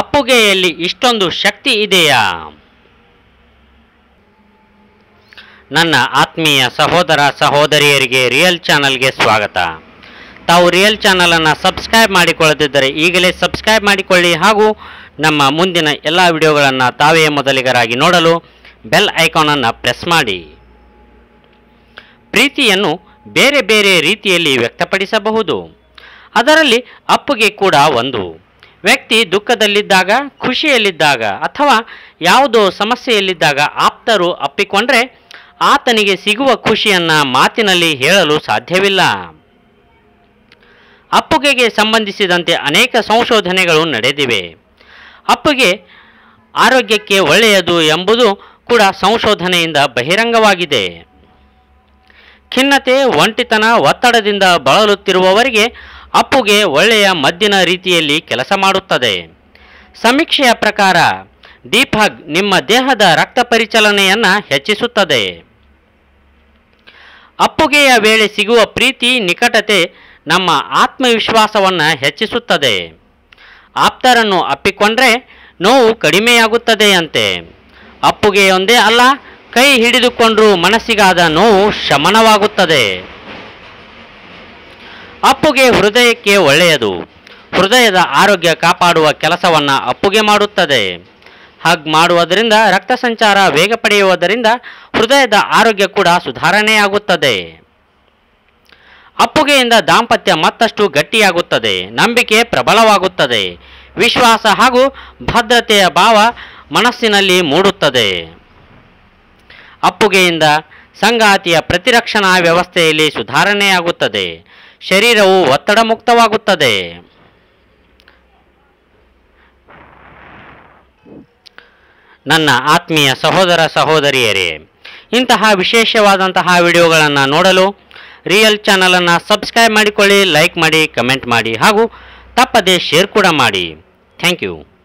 ಅಪ್ಪುಗೆಯಲ್ಲಿ ಇಷ್ಟೊಂದು ಶಕ್ತಿ ಇದೆಯಾ ನನ್ನ ಆತ್ಮೀಯ ಸಹೋದರ ಸಹೋದರಿಯರಿಗೆ ರಿಯಲ್ ಚಾನಲ್ಗೆ ಸ್ವಾಗತ ತಾವು ರಿಯಲ್ ಚಾನಲನ್ನು ಸಬ್ಸ್ಕ್ರೈಬ್ ಮಾಡಿಕೊಳ್ಳದಿದ್ದರೆ ಈಗಲೇ ಸಬ್ಸ್ಕ್ರೈಬ್ ಮಾಡಿಕೊಳ್ಳಿ ಹಾಗೂ ನಮ್ಮ ಮುಂದಿನ ಎಲ್ಲ ವಿಡಿಯೋಗಳನ್ನು ತಾವೇ ಮೊದಲಿಗರಾಗಿ ನೋಡಲು ಬೆಲ್ ಐಕಾನನ್ನು ಪ್ರೆಸ್ ಮಾಡಿ ಪ್ರೀತಿಯನ್ನು ಬೇರೆ ಬೇರೆ ರೀತಿಯಲ್ಲಿ ವ್ಯಕ್ತಪಡಿಸಬಹುದು ಅದರಲ್ಲಿ ಅಪ್ಪುಗೆ ಕೂಡ ಒಂದು ವ್ಯಕ್ತಿ ದುಃಖದಲ್ಲಿದ್ದಾಗ ಖುಷಿಯಲ್ಲಿದ್ದಾಗ ಅಥವಾ ಯಾವುದೋ ಸಮಸ್ಯೆಯಲ್ಲಿದ್ದಾಗ ಆಪ್ತರು ಅಪ್ಪಿಕೊಂಡ್ರೆ ಆತನಿಗೆ ಸಿಗುವ ಖುಷಿಯನ್ನು ಮಾತಿನಲ್ಲಿ ಹೇಳಲು ಸಾಧ್ಯವಿಲ್ಲ ಅಪ್ಪುಗೆಗೆ ಸಂಬಂಧಿಸಿದಂತೆ ಅನೇಕ ಸಂಶೋಧನೆಗಳು ನಡೆದಿವೆ ಅಪ್ಪುಗೆ ಆರೋಗ್ಯಕ್ಕೆ ಒಳ್ಳೆಯದು ಎಂಬುದು ಕೂಡ ಸಂಶೋಧನೆಯಿಂದ ಬಹಿರಂಗವಾಗಿದೆ ಖಿನ್ನತೆ ಒಂಟಿತನ ಒತ್ತಡದಿಂದ ಬಳಲುತ್ತಿರುವವರಿಗೆ ಅಪ್ಪುಗೆ ಒಳ್ಳೆಯ ಮದ್ದಿನ ರೀತಿಯಲ್ಲಿ ಕೆಲಸ ಮಾಡುತ್ತದೆ ಸಮೀಕ್ಷೆಯ ಪ್ರಕಾರ ದೀಪಗ್ ನಿಮ್ಮ ದೇಹದ ರಕ್ತ ಪರಿಚಲನೆಯನ್ನು ಹೆಚ್ಚಿಸುತ್ತದೆ ಅಪ್ಪುಗೆಯ ವೇಳೆ ಸಿಗುವ ಪ್ರೀತಿ ನಿಕಟತೆ ನಮ್ಮ ಆತ್ಮವಿಶ್ವಾಸವನ್ನು ಹೆಚ್ಚಿಸುತ್ತದೆ ಆಪ್ತರನ್ನು ಅಪ್ಪಿಕೊಂಡ್ರೆ ನೋವು ಕಡಿಮೆಯಾಗುತ್ತದೆಯಂತೆ ಅಪ್ಪುಗೆಯೊಂದೇ ಅಲ್ಲ ಕೈ ಹಿಡಿದುಕೊಂಡರೂ ಮನಸ್ಸಿಗಾದ ನೋವು ಶಮನವಾಗುತ್ತದೆ ಅಪ್ಪುಗೆ ಹೃದಯಕ್ಕೆ ಒಳ್ಳೆಯದು ಹೃದಯದ ಆರೋಗ್ಯ ಕಾಪಾಡುವ ಕೆಲಸವನ್ನು ಅಪ್ಪುಗೆ ಮಾಡುತ್ತದೆ ಹಾಗೆ ಮಾಡುವುದರಿಂದ ರಕ್ತ ಸಂಚಾರ ವೇಗ ಪಡೆಯುವುದರಿಂದ ಹೃದಯದ ಆರೋಗ್ಯ ಕೂಡ ಸುಧಾರಣೆಯಾಗುತ್ತದೆ ಅಪ್ಪುಗೆಯಿಂದ ದಾಂಪತ್ಯ ಮತ್ತಷ್ಟು ಗಟ್ಟಿಯಾಗುತ್ತದೆ ನಂಬಿಕೆ ಪ್ರಬಲವಾಗುತ್ತದೆ ವಿಶ್ವಾಸ ಹಾಗೂ ಭದ್ರತೆಯ ಭಾವ ಮನಸ್ಸಿನಲ್ಲಿ ಮೂಡುತ್ತದೆ ಅಪ್ಪುಗೆಯಿಂದ ಸಂಗಾತಿಯ ಪ್ರತಿರಕ್ಷಣಾ ವ್ಯವಸ್ಥೆಯಲ್ಲಿ ಸುಧಾರಣೆಯಾಗುತ್ತದೆ ಶರೀರವು ಒತ್ತಡ ಮುಕ್ತವಾಗುತ್ತದೆ ನನ್ನ ಆತ್ಮೀಯ ಸಹೋದರ ಸಹೋದರಿಯರೇ ಇಂತಹ ವಿಶೇಷವಾದಂತಹ ವಿಡಿಯೋಗಳನ್ನು ನೋಡಲು ರಿಯಲ್ ಚಾನಲನ್ನು ಸಬ್ಸ್ಕ್ರೈಬ್ ಮಾಡಿಕೊಳ್ಳಿ ಲೈಕ್ ಮಾಡಿ ಕಮೆಂಟ್ ಮಾಡಿ ಹಾಗೂ ತಪ್ಪದೇ ಶೇರ್ ಕೂಡ ಮಾಡಿ ಥ್ಯಾಂಕ್ ಯು